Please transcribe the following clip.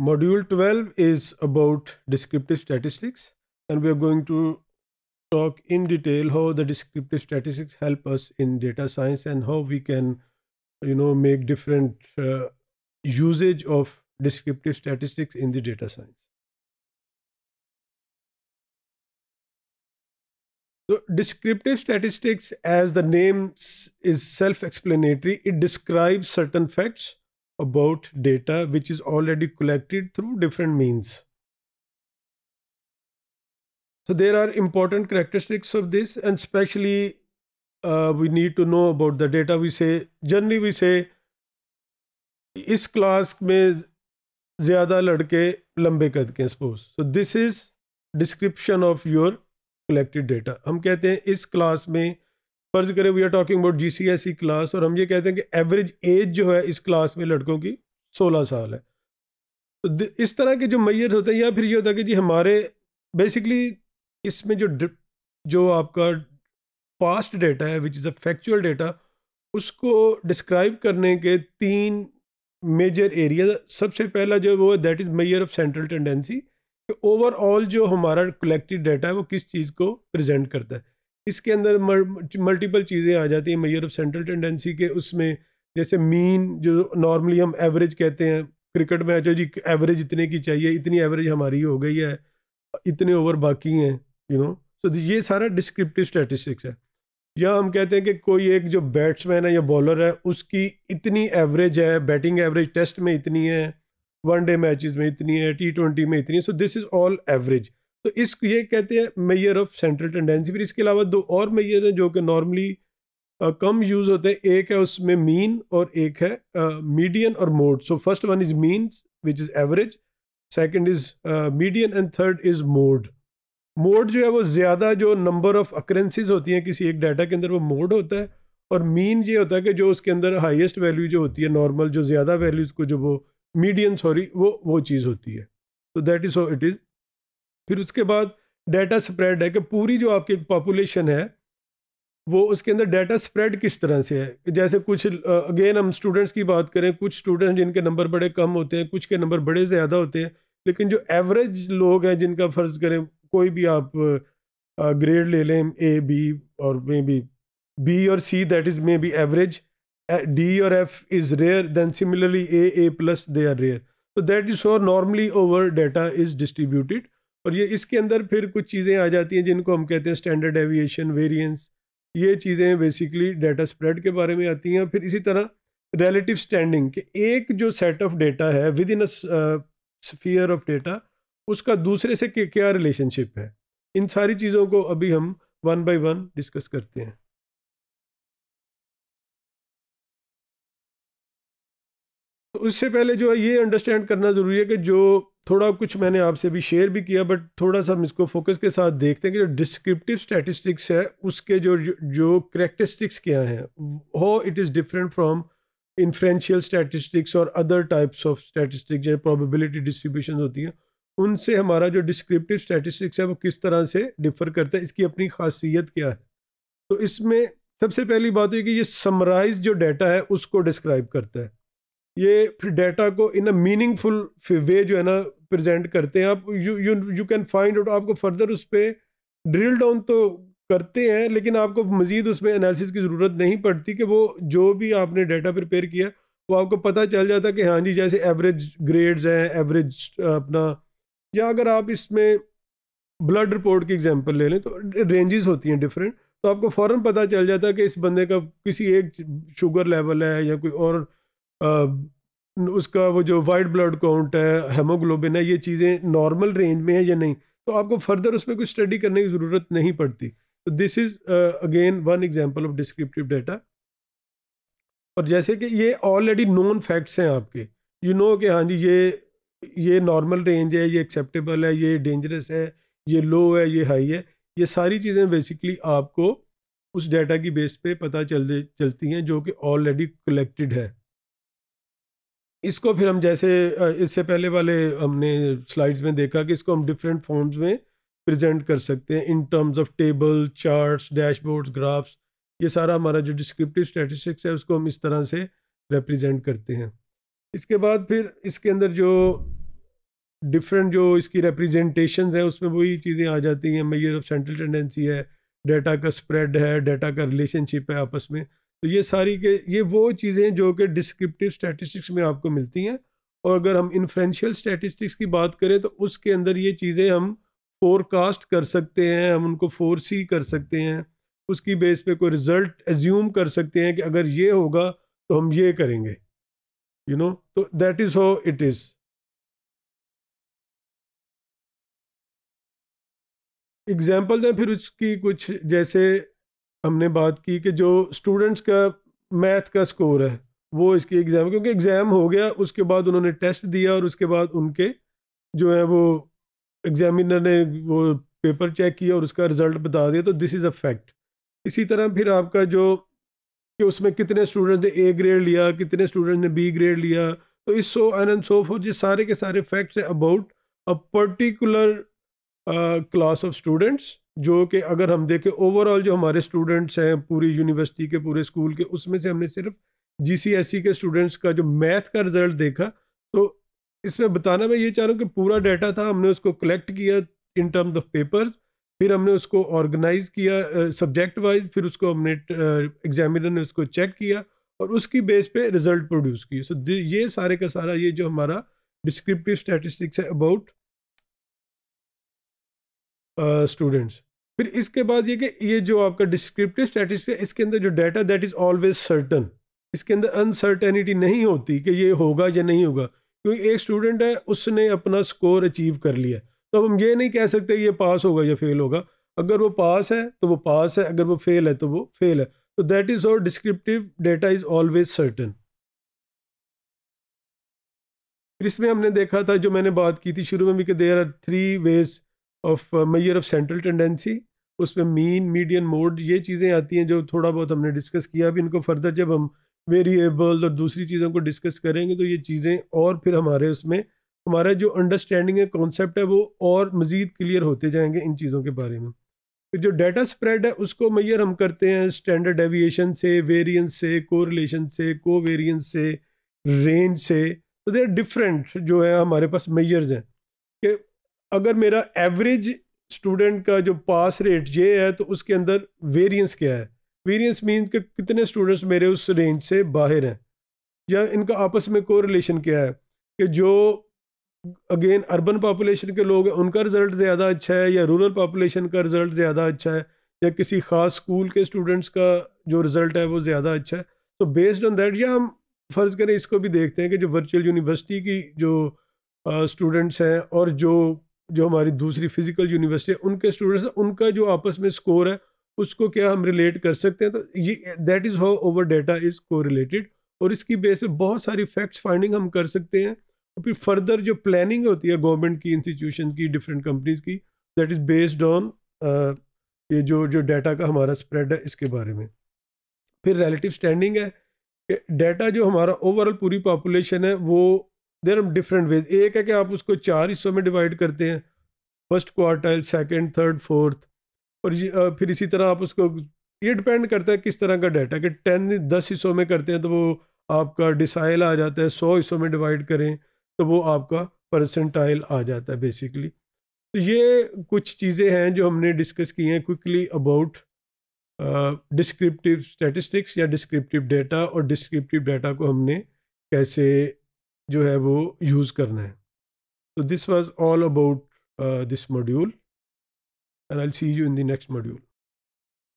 Module 12 is about descriptive statistics and we are going to talk in detail how the descriptive statistics help us in data science and how we can you know make different uh, usage of descriptive statistics in the data science. So descriptive statistics as the name is self-explanatory it describes certain facts about data which is already collected through different means. So there are important characteristics of this and especially uh, we need to know about the data. We say, generally we say, this class may, ज़्यादा लड़के लंबे कद के suppose so this is description of your collected data हम कहते हैं इस class फ़र्ज़ करें we are talking about G C S class और हम ये कहते हैं कि एवरेज एज जो है इस क्लास में लड़कों की सोलह साल है तो इस तरह के जो मैय होते हैं या फिर ये होता है कि जी हमारे बेसिकली इसमें जो जो आपका पास्ट डेटा है which is a factual data उसको डिस्क्राइब करने के तीन मेजर एरिया सबसे पहला जो वो है that is measure of central tendency कि ओवरऑल जो हमारा कलेक्टिव डेटा है वो किस चीज़ को प्रेजेंट करता है इसके अंदर मल्टीपल चीज़ें आ जाती हैं मैयर ऑफ सेंट्रल टेंडेंसी के उसमें जैसे मीन जो नॉर्मली हम एवरेज कहते हैं क्रिकेट में अच्छा जी एवरेज इतने की चाहिए इतनी एवरेज हमारी हो गई है इतने ओवर बाकी हैं यू नो तो ये सारा डिस्क्रिप्टिव स्टैटिस्टिक्स है या हम कहते हैं कि कोई एक जो बैट्समैन है या बॉलर है उसकी इतनी एवरेज है बैटिंग एवरेज टेस्ट में इतनी है वन डे मैचेस में इतनी है टी ट्वेंटी में इतनी है so this is all average तो इस ये कहते हैं मैयर ऑफ सेंट्रल टेंडेंसी फिर इसके अलावा दो और मैयर हैं जो कि नॉर्मली कम यूज़ होते हैं एक है उसमें मीन और एक है मीडियन और mode so first one is means which is average second is median and third is mode mode जो है वो ज़्यादा जो नंबर ऑफ अक्रेंसीज होती हैं किसी एक डाटा के अंदर वो मोड होता है और मीन ये होता है कि जो उसके अंदर हाइस्ट वैल्यू जो होती है नॉर्मल जो ज़्यादा वैल्यूज़ को जो वो मीडियन सॉरी वो वो चीज़ होती है तो that is how it is फिर उसके बाद डाटा स्प्रेड है कि पूरी जो आपकी पॉपुलेशन है वो उसके अंदर डाटा स्प्रेड किस तरह से है जैसे कुछ अगेन हम स्टूडेंट्स की बात करें कुछ स्टूडेंट जिनके नंबर बड़े कम होते हैं कुछ के नंबर बड़े ज़्यादा होते हैं लेकिन जो एवरेज लोग हैं जिनका फ़र्ज़ करें कोई भी आप ग्रेड ले लें ए बी और मे बी बी और C that is may be average D और F is rare then similarly A A plus they are rare तो दैट इज़ और normally our data is distributed और ये इसके अंदर फिर कुछ चीज़ें आ जाती हैं जिनको हम कहते हैं स्टैंडर्ड एविएशन वेरियंस ये चीज़ें बेसिकली डेटा स्प्रेड के बारे में आती हैं फिर इसी तरह रिलेटिव स्टैंडिंग कि एक जो सेट ऑफ डेटा है within a sphere of data उसका दूसरे से क्या रिलेशनशिप है इन सारी चीज़ों को अभी हम वन बाय वन डिस्कस करते हैं तो उससे पहले जो है ये अंडरस्टैंड करना ज़रूरी है कि जो थोड़ा कुछ मैंने आपसे अभी शेयर भी किया बट थोड़ा सा हम इसको फोकस के साथ देखते हैं कि जो डिस्क्रिप्टिव स्टैटिस्टिक्स है उसके जो जो करेक्टरिस्टिक्स क्या हैं how it is different from inferential statistics और अदर टाइप्स ऑफ स्टैटिस्टिक्स जैसे प्रॉबिलिटी डिस्ट्रीब्यूशन होती हैं उनसे हमारा जो डिस्क्रिप्टिव स्टैटिस्टिक्स है वो किस तरह से डिफर करता है इसकी अपनी खासियत क्या है तो इसमें सबसे पहली बात है तो कि ये समराइज जो डाटा है उसको डिस्क्राइब करता है ये फिर डेटा को इन अ मीनिंगफुल वे जो है ना प्रेजेंट करते हैं आप you you you can find out आपको फर्दर उस पर ड्रिल डाउन तो करते हैं लेकिन आपको मज़ीद उसमें एनालिसिस की ज़रूरत नहीं पड़ती कि वो जो भी आपने डाटा प्रिपेयर किया वो आपको पता चल जाता कि हाँ जी जैसे एवरेज ग्रेड्स हैं एवरेज अपना या अगर आप इसमें ब्लड रिपोर्ट की एग्जांपल ले लें तो रेंजेस होती हैं डिफरेंट तो आपको फ़ौरन पता चल जाता है कि इस बंदे का किसी एक शुगर लेवल है या कोई और उसका वो जो वाइट ब्लड काउंट है हेमोग्लोबिन है ये चीज़ें नॉर्मल रेंज में है या नहीं तो आपको फर्दर उसमें कुछ स्टडी करने की ज़रूरत नहीं पड़ती तो this is again one example of descriptive data और जैसे कि ये ऑलरेडी नोन फैक्ट्स हैं आपके यू नो कि हाँ जी ये ये नॉर्मल रेंज है ये एक्सेप्टेबल है ये डेंजरस है ये लो है ये हाई है ये सारी चीज़ें बेसिकली आपको उस डाटा की बेस पे पता चल चलती हैं जो कि ऑलरेडी कलेक्टेड है इसको फिर हम जैसे इससे पहले वाले हमने स्लाइड्स में देखा कि इसको हम डिफरेंट फॉर्म्स में प्रेजेंट कर सकते हैं in terms of table charts dashboards graphs ये सारा हमारा जो डिस्क्रिप्टिव स्टैटिस्टिक्स है उसको हम इस तरह से रिप्रेजेंट करते हैं इसके बाद फिर इसके अंदर जो डिफरेंट जो इसकी रिप्रेजेंटेशन है उसमें वही चीज़ें आ जाती हैं मैयर ऑफ सेंट्रल टेंडेंसी है डेटा का स्प्रेड है डाटा का रिलेशनशिप है आपस में तो ये सारी के ये वो चीज़ें जो कि डिस्क्रिप्टिव स्टैटिस्टिक्स में आपको मिलती हैं और अगर हम इन्फ्रेंशियल स्टैटिस्टिक्स की बात करें तो उसके अंदर ये चीज़ें हम फोरकास्ट कर सकते हैं हम उनको फोरसी कर सकते हैं उसकी बेस पे कोई रिज़ल्ट एज्यूम कर सकते हैं कि अगर ये होगा तो हम ये करेंगे यू नो तो that is how it is example दें फिर उसकी कुछ जैसे हमने बात की कि जो स्टूडेंट्स का मैथ का स्कोर है वो इसकी एग्ज़ाम क्योंकि एग्ज़ाम हो गया उसके बाद उन्होंने टेस्ट दिया और उसके बाद उनके जो है वो एग्ज़ामिनर ने वो पेपर चेक किया और उसका रिज़ल्ट बता दिया तो दिस इज़ अ फैक्ट इसी तरह फिर आपका जो कि उसमें कितने स्टूडेंट्स ने ए ग्रेड लिया कितने स्टूडेंट ने बी ग्रेड लिया तो इस so on and so forth जिस सारे के सारे फैक्ट्स हैं about a particular class of students जो कि अगर हम देखें ओवरऑल जो हमारे स्टूडेंट्स हैं पूरी यूनिवर्सिटी के पूरे स्कूल के उसमें से हमने सिर्फ जी e के स्टूडेंट्स का जो मैथ का रिजल्ट देखा तो इसमें बताना मैं ये चाह रहा हूँ कि पूरा डाटा था हमने उसको कलेक्ट किया इन टर्म्स ऑफ पेपर फिर हमने उसको ऑर्गेनाइज किया सब्जेक्ट वाइज फिर उसको हमने एग्जामिनर ने उसको चेक किया और उसकी बेस पे रिजल्ट प्रोड्यूस किए सो so, ये सारे का सारा ये जो हमारा डिस्क्रिप्टिव स्टैटिस्टिक्स है अबाउट स्टूडेंट्स फिर इसके बाद ये कि ये जो आपका डिस्क्रिप्टिव स्टैटिस्टिक्स है इसके अंदर जो data that is always certain इसके अंदर अनसर्टेनिटी नहीं होती कि ये होगा या नहीं होगा क्योंकि एक स्टूडेंट है उसने अपना स्कोर अचीव कर लिया तो अब हम ये नहीं कह सकते ये पास होगा या फेल होगा अगर वो पास है तो वो पास है अगर वो फेल है तो वो फेल है तो दैट इज़ और descriptive data is always certain फिर इसमें हमने देखा था जो मैंने बात की थी शुरू में भी कि there are three ways of measure of central tendency उसमें मीन मीडियन मोड ये चीज़ें आती हैं जो थोड़ा बहुत हमने डिस्कस किया अभी इनको फर्दर जब हम वेरिएबल्स और दूसरी चीज़ों को डिस्कस करेंगे तो ये चीज़ें और फिर हमारे उसमें हमारा जो अंडरस्टैंडिंग है कॉन्सेप्ट है वो और मज़ीद क्लियर होते जाएंगे इन चीज़ों के बारे में फिर जो डाटा स्प्रेड है उसको मैयर हम करते हैं स्टैंडर्ड एविएशन से वेरियंस से रिलेशन से वेरियंस से रेंज से तो देर डिफरेंट जो है हमारे पास मैयर्स हैं अगर मेरा एवरेज स्टूडेंट का जो पास रेट ये है तो उसके अंदर वेरिएंस क्या है वेरिएंस मीन्स कि कितने स्टूडेंट्स मेरे उस रेंज से बाहर हैं या इनका आपस में को रिलेशन क्या है कि जो अगेन अर्बन पॉपुलेशन के लोग हैं उनका रिज़ल्ट ज़्यादा अच्छा है या रूरल पॉपुलेशन का रिज़ल्ट ज़्यादा अच्छा है या किसी ख़ास स्कूल के स्टूडेंट्स का जो रिज़ल्ट है वो ज़्यादा अच्छा है तो बेस्ड ऑन दैट या हम फ़र्ज़ करें इसको भी देखते हैं कि जो वर्चुअल यूनिवर्सिटी की जो स्टूडेंट्स हैं और जो जो हमारी दूसरी फिजिकल यूनिवर्सिटी है उनके स्टूडेंट्स उनका जो आपस में स्कोर है उसको क्या हम रिलेट कर सकते हैं तो ये that is how our data is correlated और इसकी बेस पे बहुत सारी फैक्ट्स फाइंडिंग हम कर सकते हैं और फिर फर्दर जो प्लानिंग होती है गवर्नमेंट की इंस्टीट्यूशन की डिफरेंट कंपनीज की दैट इज़ बेस्ड ऑन ये जो जो डाटा का हमारा स्प्रेड है इसके बारे में फिर रिलेटिव स्टैंडिंग है कि डाटा जो हमारा ओवरऑल पूरी पॉपुलेशन है वो देर हम डिफरेंट वेज एक है कि आप उसको चार हिस्सों में डिवाइड करते हैं first quartile second third fourth और फिर इसी तरह आप उसको ये डिपेंड करता है किस तरह का डाटा कि टेन दस हिस्सों में करते हैं तो वो आपका डिसाइल आ जाता है सौ हिस्सों में डिवाइड करें तो वो आपका परसेंटाइल आ जाता है बेसिकली तो ये कुछ चीज़ें हैं जो हमने डिस्कस की हैं क्विकली अबाउट डिस्क्रिप्टिव स्टैटिस्टिक्स या डिस्क्रिप्टिव डेटा और डिस्क्रिप्टिव डाटा को हमने कैसे जो है वो यूज़ करना है तो this was all about this module and I see you in the next module